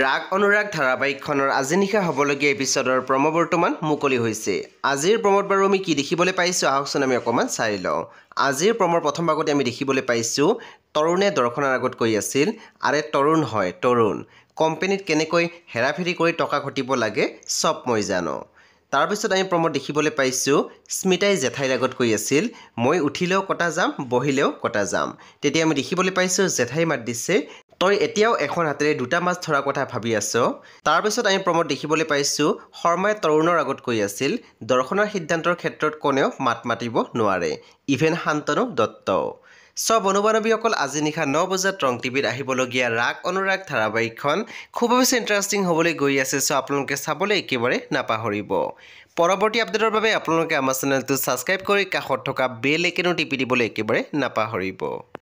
ৰাগ অনুৰাগ ধাৰাবাহিকখনৰ আজি নিশা হ'বলগীয়া এপিছডৰ প্ৰম বৰ্তমান মুকলি হৈছে আজিৰ প্ৰমত বাৰু আমি কি দেখিবলৈ পাইছোঁ আহকচোন আমি অকণমান চাই লওঁ আজিৰ প্ৰমৰ প্ৰথম ভাগতে আমি দেখিবলৈ পাইছোঁ তৰুণে দৰ্শনৰ আগত কৈ আছিল আৰে তৰুণ হয় তৰুণ কোম্পেনীত কেনেকৈ হেৰাফেৰি কৰি টকা ঘটিব লাগে চব মই জানো তাৰপিছত আমি প্ৰমত দেখিবলৈ পাইছোঁ স্মিতাই জেঠাইৰ আগত কৈ আছিল মই উঠিলেও কটা যাম বহিলেও কটা যাম তেতিয়া আমি দেখিবলৈ পাইছোঁ জেঠাই মাত দিছে তই এতিয়াও এখন হাতেৰে দুটা মাছ ধৰাৰ কথা ভাবি আছ তাৰপিছত আমি প্ৰমোদ দেখিবলৈ পাইছোঁ শৰ্মাই তৰুণৰ আগত কৈ আছিল দৰ্শনৰ সিদ্ধান্তৰ ক্ষেত্ৰত কোনেও মাত মাতিব নোৱাৰে ইভেন শান্তনু দত্ত স বন্ধু বান্ধৱীসকল আজি নিশা ন বজাত ৰং টিভিত আহিবলগীয়া ৰাগ অনুৰাগ ধাৰাবাহিকখন খুব বেছি ইণ্টাৰেষ্টিং হ'বলৈ গৈ আছে চ' আপোনালোকে চাবলৈ একেবাৰে নাপাহৰিব পৰৱৰ্তী আপডেটৰ বাবে আপোনালোকে আমাৰ চেনেলটো ছাবস্ক্ৰাইব কৰি কাষত থকা বেল একেনো টিপি দিবলৈ একেবাৰে নাপাহৰিব